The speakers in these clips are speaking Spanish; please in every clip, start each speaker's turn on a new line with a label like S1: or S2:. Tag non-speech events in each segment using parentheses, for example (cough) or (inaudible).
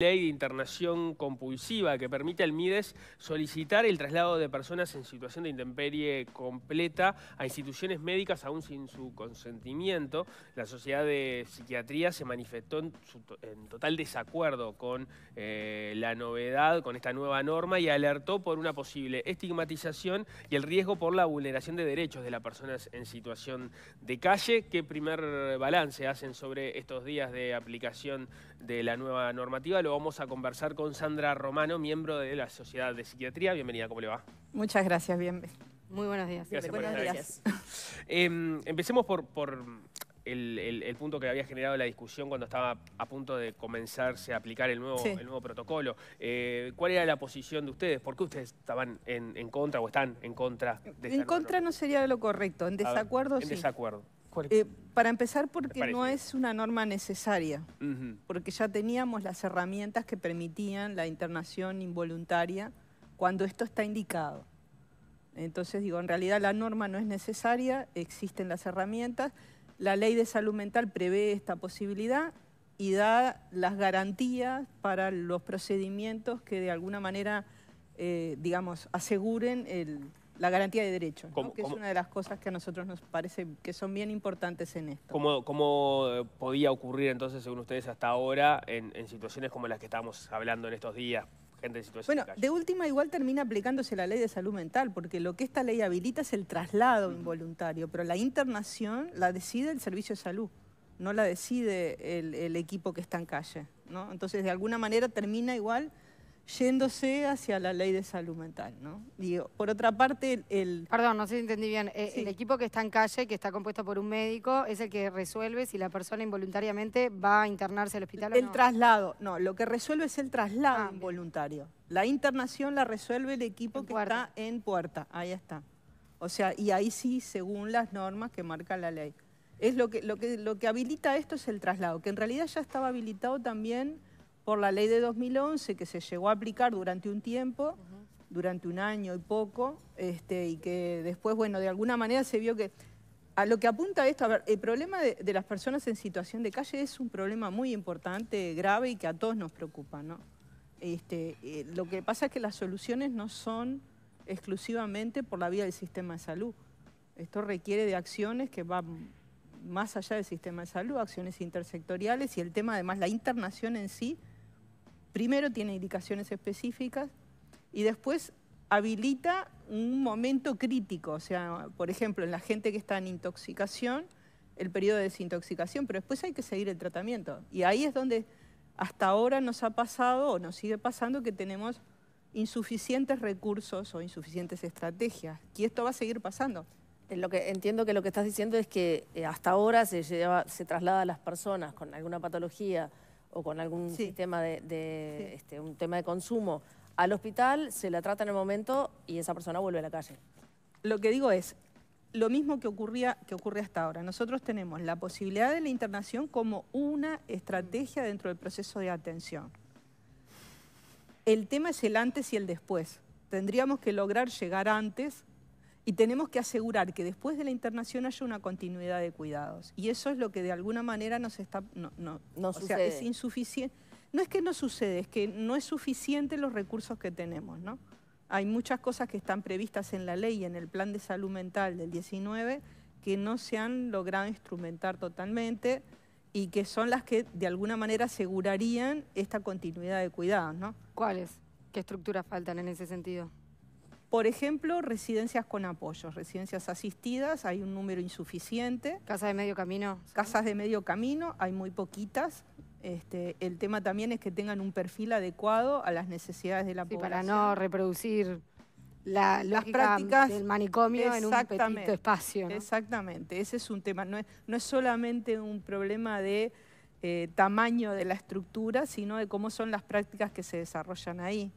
S1: ley de internación compulsiva que permite al MIDES solicitar el traslado de personas en situación de intemperie completa a instituciones médicas aún sin su consentimiento. La Sociedad de Psiquiatría se manifestó en, total desacuerdo con eh, la novedad, con esta nueva norma y alertó por una posible estigmatización y el riesgo por la vulneración de derechos de las personas en situación de calle. ¿Qué primer balance hacen sobre estos días de aplicación de la nueva normativa. Lo vamos a conversar con Sandra Romano, miembro de la Sociedad de Psiquiatría. Bienvenida, ¿cómo le va?
S2: Muchas gracias, bienvenida. Muy buenos días. Gracias días.
S1: Em, empecemos por, el, punto que había generado la discusión cuando estaba a punto de comenzarse a aplicar el nuevo, protocolo. Eh, ¿Cuál era la posición de ustedes? ¿Por qué ustedes estaban en, contra o están en contra de En contra
S2: no sería lo correcto, en desacuerdo sí. En desacuerdo. Eh, para empezar, porque no es una norma necesaria, porque ya teníamos las herramientas que permitían la internación involuntaria cuando esto está indicado. Entonces, digo, en realidad la norma no es necesaria, existen las herramientas, la ley de salud mental prevé esta posibilidad y da las garantías para los procedimientos que de alguna manera, eh, digamos, aseguren el, la garantía de derechos, que es una de las cosas que a nosotros nos parece que son bien importantes en esto.
S1: ¿Cómo, cómo eh, podía ocurrir entonces, según ustedes, hasta ahora en, situaciones como las que estamos hablando en estos días? Gente bueno, de,
S2: última igual termina aplicándose la ley de salud mental, porque lo que esta ley habilita es el traslado involuntario, pero la internación la decide el servicio de salud, no la decide el, equipo que está en calle. Entonces, de alguna manera termina igual yéndose hacia la ley de salud mental. ¿no? Digo, por otra
S3: parte, el... Perdón, no sé si entendí bien. Eh, el equipo que está en calle, que está compuesto por un médico, es el que resuelve si la persona involuntariamente va a internarse al hospital el o no. El traslado, no, lo que resuelve
S2: es el traslado ah, involuntario. La internación la resuelve el equipo que está en puerta, ahí está. O sea, y ahí sí, según las normas que marca la ley. Es lo que, lo que, lo que habilita esto es el traslado, que en realidad ya estaba habilitado también por la ley de 2011 que se llegó a aplicar durante un tiempo, durante un año y poco, este, y que después, bueno, de alguna manera se vio que... A lo que apunta esto, a ver, el problema de, las personas en situación de calle es un problema muy importante, grave y que a todos nos preocupa, ¿no? Este, eh, lo que pasa es que las soluciones no son exclusivamente por la vía del sistema de salud. Esto requiere de acciones que van más allá del sistema de salud, acciones intersectoriales y el tema además, la internación en sí, primero tiene indicaciones específicas y después habilita un momento crítico, o sea, por ejemplo, en la gente que está en intoxicación, el periodo de desintoxicación, pero después hay que seguir el tratamiento. Y ahí es donde hasta ahora nos ha pasado o nos sigue pasando que tenemos insuficientes recursos o insuficientes
S4: estrategias. Y esto va a seguir pasando. Lo que, entiendo que lo que estás diciendo es que eh, hasta ahora se, se traslada a las personas con alguna patología o con algún sistema de, este, un tema de consumo al hospital, se la trata en el momento y esa persona vuelve a la calle. Lo que digo es, lo mismo que, ocurría, que ocurre hasta ahora. Nosotros tenemos la
S2: posibilidad de la internación como una estrategia dentro del proceso de atención. El tema es el antes y el después. Tendríamos que lograr llegar antes y tenemos que asegurar que después de la internación haya una continuidad de cuidados. Y eso es lo que de alguna manera nos está... No, sucede. es insuficiente. No es que no sucede, es que no es suficiente los recursos que tenemos, ¿no? Hay muchas cosas que están previstas en la ley y en el plan de salud mental del 19 que no se han logrado instrumentar totalmente y que son las que de alguna manera asegurarían esta continuidad de cuidados, ¿Cuáles? ¿Qué estructuras faltan en ese sentido? Por ejemplo, residencias con apoyos, residencias asistidas, hay un número insuficiente. Casas de medio camino. Casas de medio camino, hay muy poquitas. Este, el tema también es que tengan un perfil adecuado a las necesidades de la población. Para no
S3: reproducir las prácticas del manicomio en un pequeño espacio.
S2: Exactamente, ese es un tema. No es, solamente un problema de eh, tamaño de la estructura, sino de cómo son las prácticas que se desarrollan ahí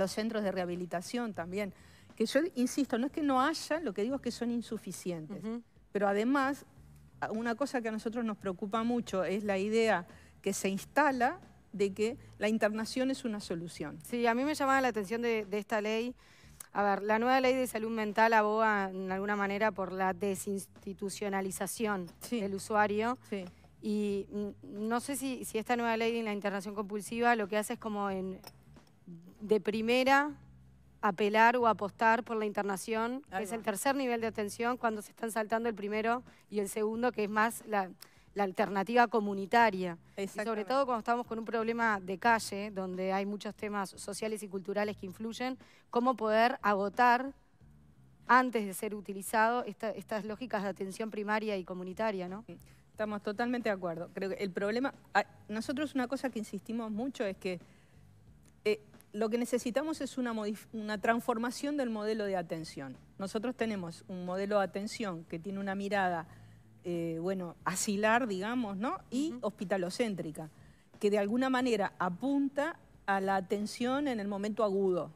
S2: los centros de rehabilitación también, que yo insisto, no es que no haya, lo que digo es que son insuficientes. Pero además, una cosa que a nosotros nos preocupa mucho es la idea que se instala de que la
S3: internación es una solución. Sí, a mí me llamaba la atención de, esta ley. A ver, la nueva ley de salud mental aboga en alguna manera por la desinstitucionalización del usuario. Y mm, no sé si, si, esta nueva ley en la internación compulsiva lo que hace es como en de primera apelar o apostar por la internación, que es el tercer nivel de atención cuando se están saltando el primero y el segundo, que es más la, alternativa comunitaria. Y sobre todo cuando estamos con un problema de calle, donde hay muchos temas sociales y culturales que influyen, cómo poder agotar antes de ser utilizado estas lógicas de atención primaria y comunitaria, ¿no?
S2: Estamos totalmente de acuerdo. Creo que el problema, ah, nosotros una cosa que insistimos mucho es que eh, lo que necesitamos es una, transformación del modelo de atención. Nosotros tenemos un modelo de atención que tiene una mirada, eh, bueno, asilar, digamos, ¿no? Y hospitalocéntrica, que de alguna manera apunta a la atención en el momento agudo,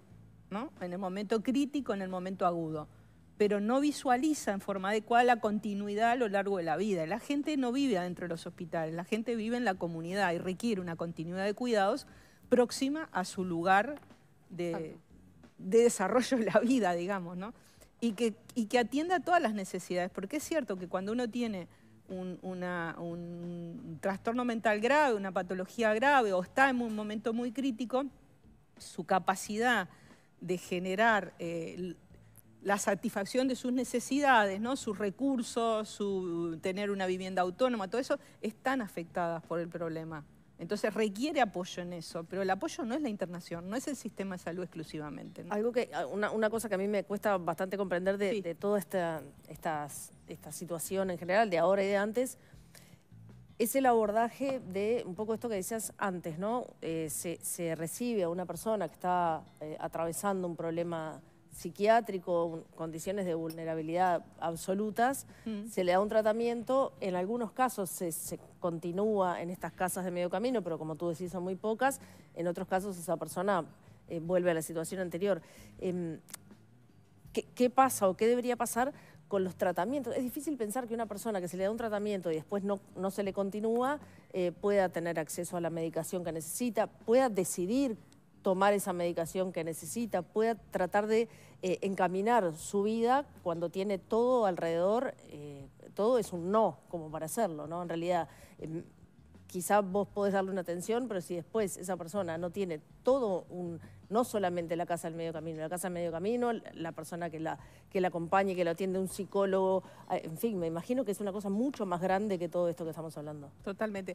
S2: ¿no? En el momento crítico, en el momento agudo pero no visualiza en forma adecuada la continuidad a lo largo de la vida. La gente no vive adentro de los hospitales, la gente vive en la comunidad y requiere una continuidad de cuidados próxima a su lugar de, desarrollo de la vida, digamos, Y que, atienda a todas las necesidades, porque es cierto que cuando uno tiene un, trastorno mental grave, una patología grave o está en un momento muy crítico, su capacidad de generar eh, la satisfacción de sus necesidades, sus recursos, tener una vivienda autónoma, todo eso, están afectadas por el problema. Entonces requiere apoyo en eso, pero el apoyo no es la internación, no es el sistema de salud exclusivamente.
S4: Algo que, ah, una, cosa que a mí me cuesta bastante comprender de, toda esta, situación en general, de ahora y de antes, es el abordaje de un poco esto que decías antes, ¿no? Eh, se, recibe a una persona que está eh, atravesando un problema psiquiátrico, condiciones de vulnerabilidad absolutas, mm. se le da un tratamiento, en algunos casos se, continúa en estas casas de medio camino, pero como tú decís son muy pocas, en otros casos esa persona eh, vuelve a la situación anterior. Em, ¿qué, pasa o qué debería pasar con los tratamientos. Es difícil pensar que una persona que se le da un tratamiento y después no, no se le continúa eh, pueda tener acceso a la medicación que necesita, pueda decidir tomar esa medicación que necesita, pueda tratar de eh, encaminar su vida cuando tiene todo alrededor, eh, todo es un no como para hacerlo, ¿no? En realidad, quizás em, quizá vos podés darle una atención, pero si después esa persona no tiene todo un no solamente la casa del medio camino, la casa del medio camino, la persona que la, que la acompañe, que la atiende un psicólogo, ah, en fin, me imagino que es una cosa mucho más grande que todo esto que estamos hablando. Totalmente.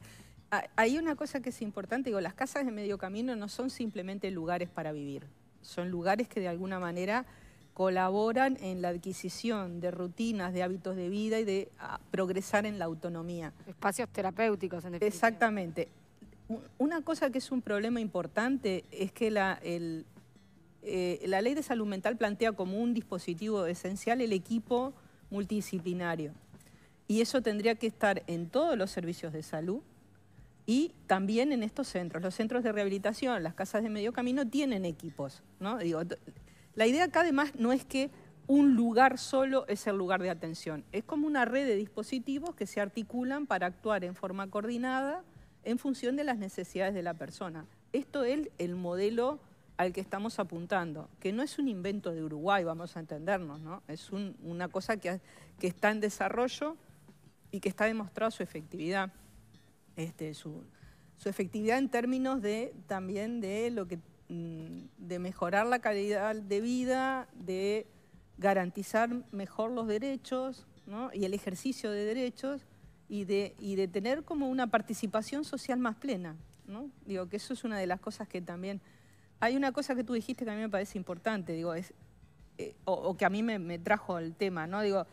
S4: Ah, hay una cosa que es importante, digo, las casas de medio camino
S2: no son simplemente lugares para vivir, son lugares que de alguna manera colaboran en la adquisición de rutinas, de hábitos de vida y de ah, progresar en la autonomía.
S3: Espacios terapéuticos, en definitiva. Exactamente.
S2: Una cosa que es un problema importante es que eh, la, ley de salud mental plantea como un dispositivo esencial el equipo multidisciplinario. Y eso tendría que estar en todos los servicios de salud y también en estos centros. Los centros de rehabilitación, las casas de medio camino tienen equipos. la idea acá además no es que un lugar solo es el lugar de atención. Es como una red de dispositivos que se articulan para actuar en forma coordinada en función de las necesidades de la persona. Esto es el modelo al que estamos apuntando, que no es un invento de Uruguay, vamos a entendernos, Es una cosa que, está en desarrollo y que está demostrada su efectividad. Este, su, su, efectividad en términos de también de lo que mm, de mejorar la calidad de vida, de garantizar mejor los derechos y el ejercicio de derechos y de, tener como una participación social más plena. ¿no? Digo, que eso es una de las cosas que también... Hay una cosa que tú dijiste que a mí me parece importante, digo, eh, o, que a mí me, me, trajo el tema, ¿no? Digo,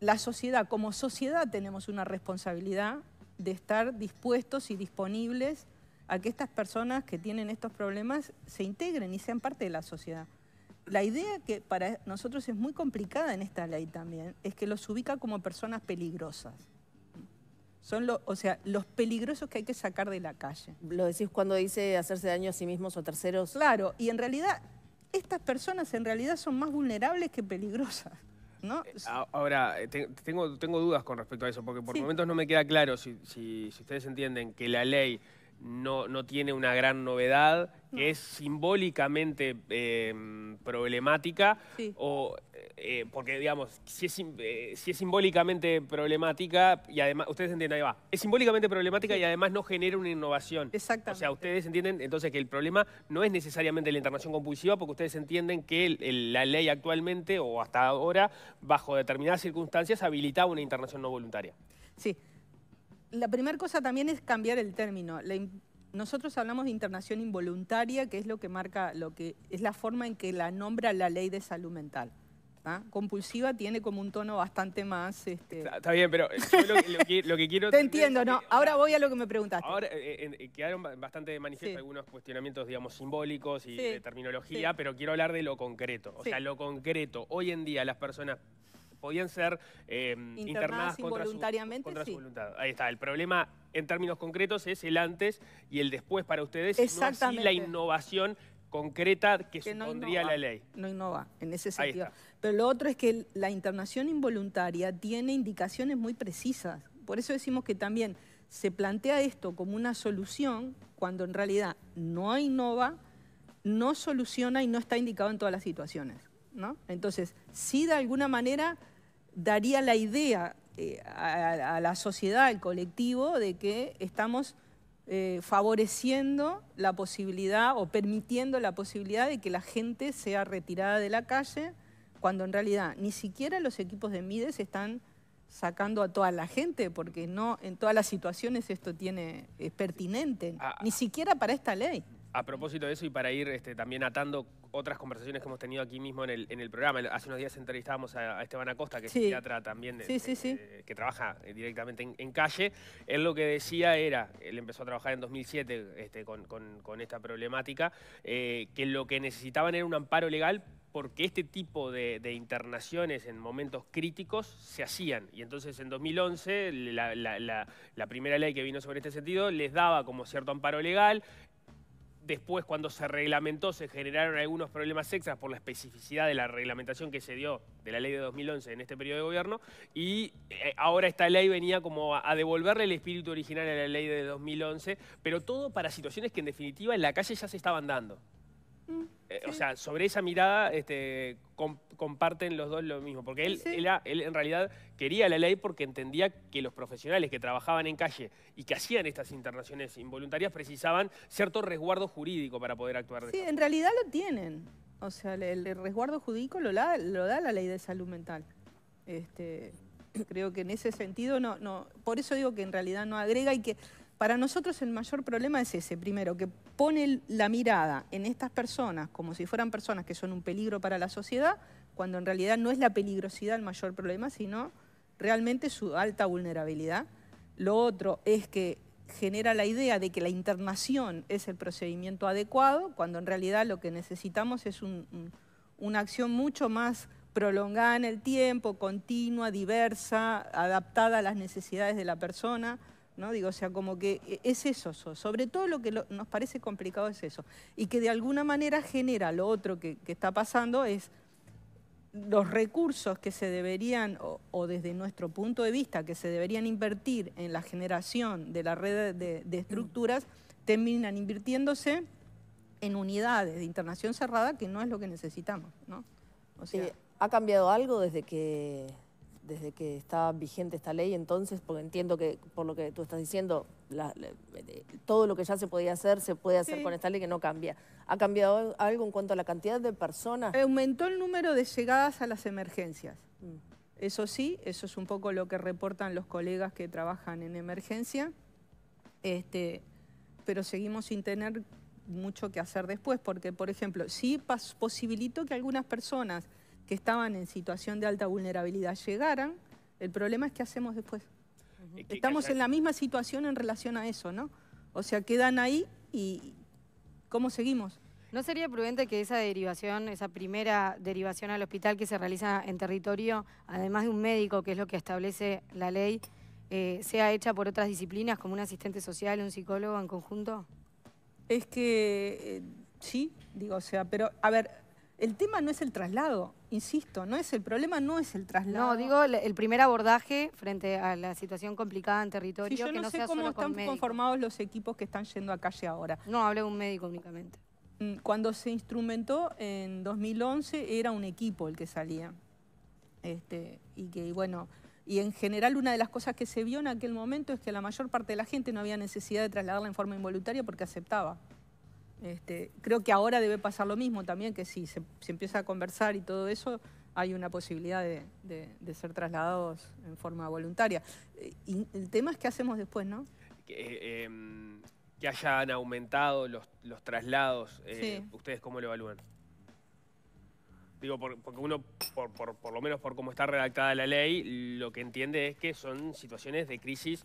S2: la sociedad, como sociedad tenemos una responsabilidad de estar dispuestos y disponibles a que estas personas que tienen estos problemas se integren y sean parte de la sociedad. La idea que para nosotros es muy complicada en esta
S4: ley también
S2: es que los ubica como personas peligrosas. Son lo, o sea, los peligrosos que hay que sacar de la calle.
S4: Lo decís cuando dice hacerse daño
S2: a sí mismos o terceros. Claro, y en realidad estas personas en realidad son más vulnerables que
S1: peligrosas. ¿No? Eh, ahora, eh, tengo, tengo dudas con respecto a eso, porque por momentos no me queda claro si, ustedes entienden que la ley no, tiene una gran novedad, que es simbólicamente eh, problemática, o eh, porque digamos, eh, si es, simbólicamente problemática y además, ustedes entienden, es simbólicamente problemática y además no genera una innovación. Exactamente. O sea, ustedes entienden entonces que el problema no es necesariamente la internación compulsiva porque ustedes entienden que la ley actualmente o hasta ahora, bajo determinadas circunstancias, habilita una internación no voluntaria. Sí.
S2: La primera cosa también es cambiar el término. nosotros hablamos de internación involuntaria, que es lo que marca, lo que es la forma en que la nombra la ley de salud mental. Compulsiva tiene como un tono bastante más... Este, está,
S1: bien, pero eh, lo, que, quiero... (laughs) Te
S2: entiendo, ¿no? Ahora voy a lo que me preguntaste. Ahora
S1: eh, eh, quedaron bastante manifiestos algunos cuestionamientos, digamos, simbólicos y de terminología, pero quiero hablar de lo concreto. O sea, lo concreto. Hoy en día las personas podían ser em, internadas, involuntariamente, contra su, voluntad. Ahí está, el problema en términos concretos es el antes y el después para ustedes, Exactamente. no la innovación concreta que, supondría la ley. No innova en ese sentido.
S2: Pero lo otro es que la internación involuntaria tiene indicaciones muy precisas. Por eso decimos que también se plantea esto como una solución cuando en realidad no innova, no soluciona y no está indicado en todas las situaciones. ¿no? Entonces, sí de alguna manera daría la idea eh, a, a la sociedad, al colectivo, de que estamos eh, favoreciendo la posibilidad o permitiendo la posibilidad de que la gente sea retirada de la calle cuando en realidad ni siquiera los equipos de Mides están sacando a toda la gente, porque no en todas las situaciones esto tiene, es pertinente, ah. ni siquiera para esta ley.
S1: A propósito de eso y para ir este, también atando otras conversaciones que hemos tenido aquí mismo en el, programa, hace unos días entrevistábamos a, Esteban Acosta, que es psiquiatra también, de,
S2: eh,
S1: que trabaja eh, directamente en, calle, él lo que decía era, él empezó a trabajar en 2007 este, con, esta problemática, eh, que lo que necesitaban era un amparo legal porque este tipo de, internaciones en momentos críticos se hacían. Y entonces en 2011 la, primera ley que vino sobre este sentido les daba como cierto amparo legal, Después, cuando se reglamentó, se generaron algunos problemas extras por la especificidad de la reglamentación que se dio de la ley de 2011 en este periodo de gobierno. Y eh, ahora esta ley venía como a, devolverle el espíritu original a la ley de 2011, pero todo para situaciones que en definitiva en la calle ya se estaban dando. Mm. Eh, o sea, sobre esa mirada este, comparten los dos lo mismo. Porque él, en realidad quería la ley porque entendía que los profesionales que trabajaban en calle y que hacían estas internaciones involuntarias precisaban cierto resguardo jurídico para poder actuar. sí,
S2: en realidad lo tienen. O sea, el, resguardo jurídico lo da, la ley de salud mental. Este, creo que en ese sentido no, no. Por eso digo que en realidad no agrega y que para nosotros el mayor problema es ese, primero, que pone la mirada en estas personas como si fueran personas que son un peligro para la sociedad, cuando en realidad no es la peligrosidad el mayor problema, sino realmente su alta vulnerabilidad. Lo otro es que genera la idea de que la internación es el procedimiento adecuado, cuando en realidad lo que necesitamos es una acción mucho más prolongada en el tiempo, continua, diversa, adaptada a las necesidades de la persona. ¿no? Digo, o sea, como que eh, es eso, sobre todo lo que nos parece complicado es eso. Y que de alguna manera genera lo otro que, está pasando es los recursos que se deberían, o, desde nuestro punto de vista, que se deberían invertir en la generación de la red de, estructuras, terminan invirtiéndose en unidades de internación cerrada, que no es lo que necesitamos.
S4: ¿no? Eh, ¿Ha cambiado algo desde que desde que está vigente esta ley, entonces, porque entiendo que por lo que tú estás diciendo, eh, todo lo que ya se podía hacer, se puede hacer con esta ley que no cambia. ¿Ha cambiado algo en cuanto a la cantidad de personas? Aumentó el número de llegadas a las emergencias.
S2: Mm. Eso sí, eso es un poco lo que reportan los colegas que trabajan en emergencia, este, pero seguimos sin tener mucho que hacer después, porque, por ejemplo, sí posibilitó que algunas personas que estaban en situación de alta vulnerabilidad llegaran, el problema es qué hacemos después. Estamos en la misma situación en relación a eso, ¿no? O sea, quedan ahí y ¿cómo seguimos?
S3: ¿No sería prudente que esa derivación, esa primera derivación al hospital que se realiza en territorio, además de un médico, que es lo que establece la ley, eh, sea hecha por otras disciplinas como un asistente social, un psicólogo en conjunto? Es que
S2: eh, sí, digo, o sea, pero a ver, el tema no es el traslado, insisto, no es
S3: el problema, no es el traslado. No, digo el primer abordaje frente a la situación complicada en territorio. yo que no, no sé cómo están conformados
S2: los equipos que están yendo a calle ahora. No, hablé de un médico únicamente. Mm, cuando se instrumentó en 2011 era un equipo el que salía. Este, y que, bueno, y en general una de las cosas que se vio en aquel momento es que la mayor parte de la gente no había necesidad de trasladarla en forma involuntaria porque aceptaba. Este, creo que ahora debe pasar lo mismo también, que si se, empieza a conversar y todo eso, hay una posibilidad de, ser trasladados en forma voluntaria. Eh, y el tema es qué hacemos después, ¿no?
S1: Que, eh, em, hayan aumentado los, traslados, eh, ¿ustedes cómo lo evalúan? Digo, porque uno, por, por lo menos por cómo está redactada la ley, lo que entiende es que son situaciones de crisis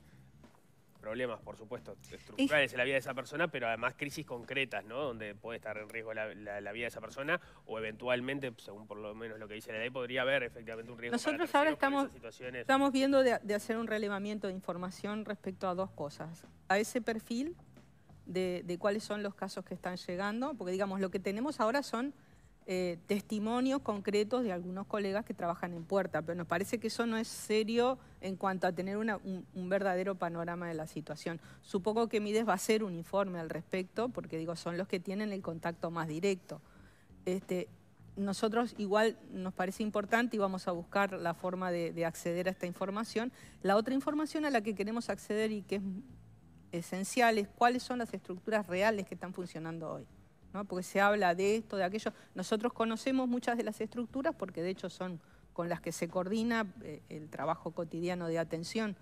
S1: problemas, por supuesto, estructurales en la vida de esa persona, pero además crisis concretas, ¿no? Donde puede estar en riesgo la, vida de esa persona o eventualmente, según por lo menos lo que dice la ley, podría haber efectivamente un riesgo. Nosotros ahora estamos, situaciones. estamos viendo
S2: de, hacer un relevamiento de información respecto a dos cosas. A ese perfil de, de cuáles son los casos que están llegando, porque digamos, lo que tenemos ahora son eh, testimonios concretos de algunos colegas que trabajan en puerta, pero nos parece que eso no es serio en cuanto a tener un, verdadero panorama de la situación. Supongo que Mides va a hacer un informe al respecto, porque digo, son los que tienen el contacto más directo. Este, nosotros igual nos parece importante y vamos a buscar la forma de, de acceder a esta información. La otra información a la que queremos acceder y que es esencial es cuáles son las estructuras reales que están funcionando hoy porque se habla de esto, de aquello. Nosotros conocemos muchas de las estructuras porque de hecho son con las que se coordina eh, el trabajo cotidiano de atención,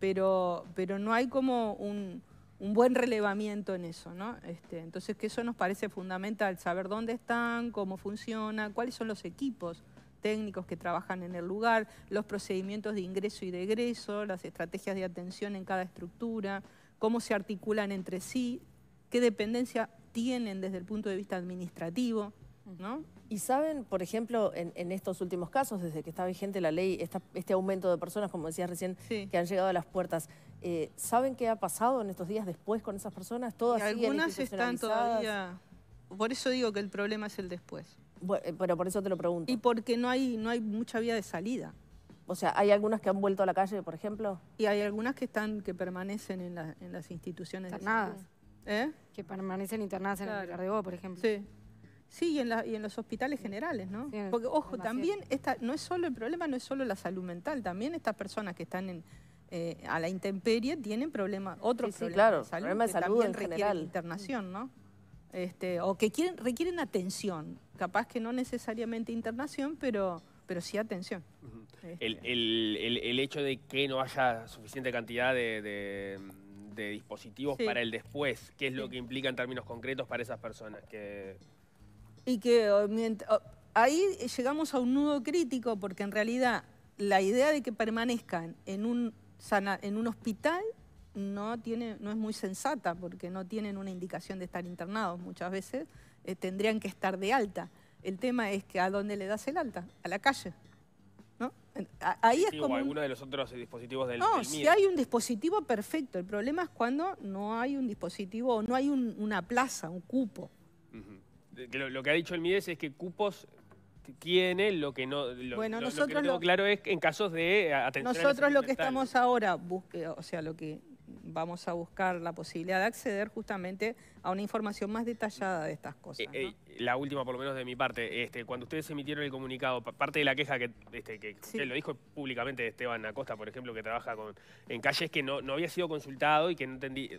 S2: pero, pero no hay como un, buen relevamiento en eso. Este, entonces que eso nos parece fundamental, saber dónde están, cómo funciona, cuáles son los equipos técnicos que trabajan en el lugar, los procedimientos de ingreso y de las estrategias de atención en cada estructura, cómo se articulan entre sí, qué dependencia tienen desde
S4: el punto de vista administrativo. ¿No? Y saben, por ejemplo, en, estos últimos casos, desde que está vigente la ley, este aumento de personas, como decías recién, que han llegado a las puertas, eh, ¿saben qué ha pasado en estos días después con esas personas? Todas algunas están todavía...
S2: Por eso digo que el problema es el después.
S4: Eh, pero por eso te lo pregunto. Y porque no hay, no hay
S2: mucha vía de salida. O sea, ¿hay algunas que han vuelto a la calle, por ejemplo? Y hay algunas que están que permanecen en, las instituciones. Nada. ¿Eh? Que permanecen internadas en el Cardebo, por ejemplo. Sí. Sí, y en, los hospitales generales, ¿no? Porque, ojo, también esta, no es solo el problema, no es solo la salud mental, también estas personas que están en, eh, a la intemperie tienen problemas, otros problemas de salud, problema que también requieren internación, ¿no? Este, o que quieren, requieren atención, capaz que no necesariamente internación, pero, pero sí atención.
S1: Este. el, hecho de que no haya suficiente cantidad de de dispositivos para el después, qué es lo que implica en términos concretos para esas personas
S2: Y que oh, oh, ahí llegamos a un nudo crítico porque en realidad la idea de que permanezcan en un, en un hospital no, tiene, no es muy sensata porque no tienen una indicación de estar internados muchas veces, eh, tendrían que estar de alta. El tema es que a dónde le das el alta, a la calle.
S1: Ahí es como... algunos de los otros dispositivos del No, si hay un
S2: dispositivo, perfecto. El problema es cuando no hay un dispositivo o no hay una plaza, un cupo.
S1: lo, que ha dicho el MIDES es que cupos tienen lo que no... bueno, nosotros lo, que claro es que en casos de Nosotros lo que
S2: estamos ahora, busque, o sea, lo que vamos a buscar la posibilidad de acceder justamente a una información más detallada de
S1: estas cosas. Eh, eh, la última, por lo menos de mi parte, este, cuando ustedes emitieron el comunicado, parte de la queja que, usted lo dijo públicamente Esteban Acosta, por ejemplo, que trabaja con, en es que no, había sido consultado y que no entendí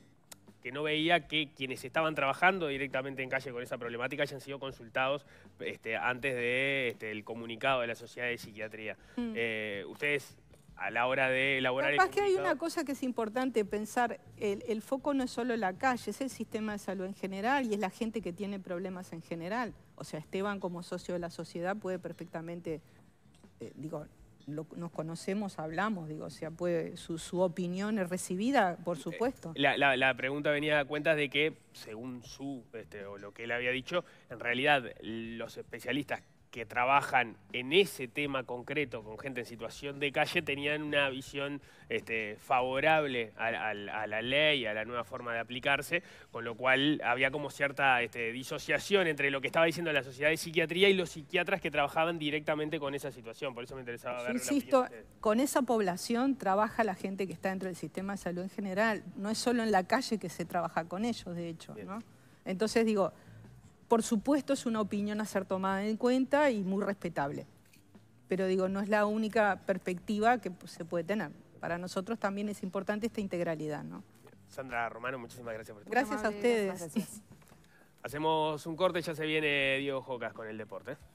S1: que no veía que quienes estaban trabajando directamente en calle con esa problemática hayan sido consultados este, antes del este, comunicado de la Sociedad de Psiquiatría. Mm. Eh, ustedes a la hora de elaborar Capaz este que hay una
S2: cosa que es importante pensar, el, foco no es solo la calle, es el sistema de salud en general y es la gente que tiene problemas en general. O sea, Esteban como socio de la sociedad puede perfectamente, eh, digo, nos conocemos, hablamos, digo, o sea, puede, su, opinión es recibida, por eh, supuesto.
S1: La, pregunta venía a cuentas de que, según su, este, o lo que él había dicho, en realidad los especialistas que trabajan en ese tema concreto con gente en situación de calle tenían una visión este, favorable a, la ley, a la nueva forma de aplicarse, con lo cual había como cierta este, disociación entre lo que estaba diciendo la sociedad de psiquiatría y los psiquiatras que trabajaban directamente con esa situación. Por eso me interesaba ver. Insisto,
S2: con esa población trabaja la gente que está dentro del sistema de salud en general. No es solo en la calle que se trabaja con ellos, de hecho. Entonces digo, por supuesto es una opinión a ser tomada en cuenta y muy respetable. Pero digo, no es la única perspectiva que se puede tener. Para nosotros también es importante esta integralidad, ¿no?
S1: Sandra Romano, muchísimas gracias por estar. Gracias a ustedes. Hacemos un corte, ya se viene Diego Jocas con el deporte.